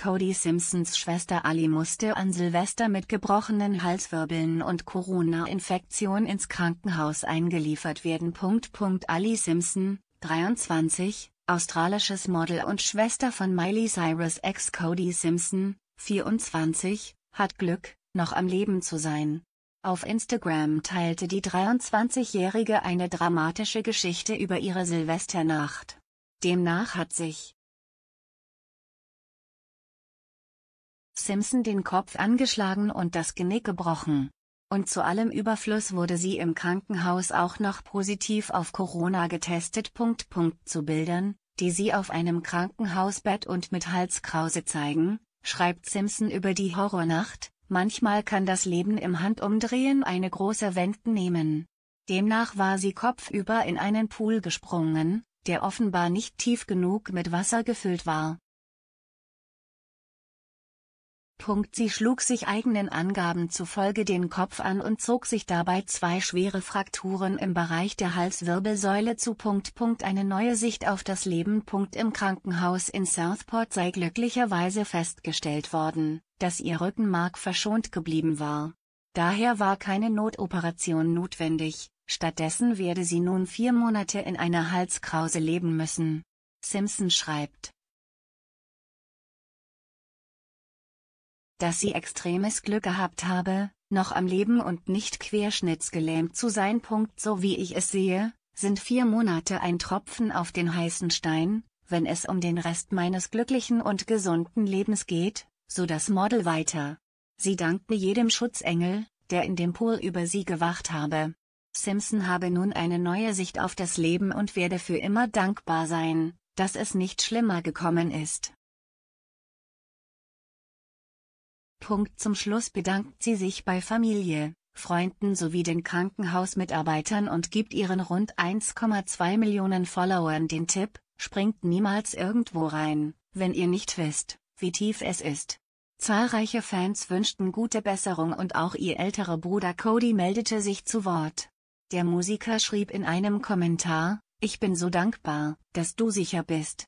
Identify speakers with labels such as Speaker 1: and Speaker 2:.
Speaker 1: Cody Simpsons Schwester Ali musste an Silvester mit gebrochenen Halswirbeln und Corona-Infektion ins Krankenhaus eingeliefert werden. Ali Simpson, 23, australisches Model und Schwester von Miley Cyrus ex Cody Simpson, 24, hat Glück, noch am Leben zu sein. Auf Instagram teilte die 23-Jährige eine dramatische Geschichte über ihre Silvesternacht.
Speaker 2: Demnach hat sich
Speaker 1: Simpson den Kopf angeschlagen und das Genick gebrochen. Und zu allem Überfluss wurde sie im Krankenhaus auch noch positiv auf Corona getestet. Punkt, Punkt, zu Bildern, die sie auf einem Krankenhausbett und mit Halskrause zeigen, schreibt Simpson über die Horrornacht, manchmal kann das Leben im Handumdrehen eine große Wende nehmen. Demnach war sie kopfüber in einen Pool gesprungen, der offenbar nicht
Speaker 2: tief genug mit Wasser gefüllt war.
Speaker 1: Sie schlug sich eigenen Angaben zufolge den Kopf an und zog sich dabei zwei schwere Frakturen im Bereich der Halswirbelsäule zu. Eine neue Sicht auf das Leben. Im Krankenhaus in Southport sei glücklicherweise festgestellt worden, dass ihr Rückenmark verschont geblieben war. Daher war keine Notoperation notwendig, stattdessen werde sie nun vier Monate in einer Halskrause leben müssen.
Speaker 2: Simpson schreibt
Speaker 1: dass sie extremes Glück gehabt habe, noch am Leben und nicht querschnittsgelähmt zu sein. Punkt so wie ich es sehe, sind vier Monate ein Tropfen auf den heißen Stein, wenn es um den Rest meines glücklichen und gesunden Lebens geht, so das Model weiter. Sie dankte jedem Schutzengel, der in dem Pool über sie gewacht habe. Simpson habe nun eine neue Sicht auf das Leben und werde für immer dankbar sein,
Speaker 2: dass es nicht schlimmer gekommen ist.
Speaker 1: Punkt zum Schluss bedankt sie sich bei Familie, Freunden sowie den Krankenhausmitarbeitern und gibt ihren rund 1,2 Millionen Followern den Tipp, springt niemals irgendwo rein, wenn ihr nicht wisst, wie tief es ist. Zahlreiche Fans wünschten gute Besserung und auch ihr älterer Bruder Cody meldete sich zu Wort. Der Musiker schrieb in einem Kommentar, ich bin so dankbar, dass du sicher
Speaker 2: bist,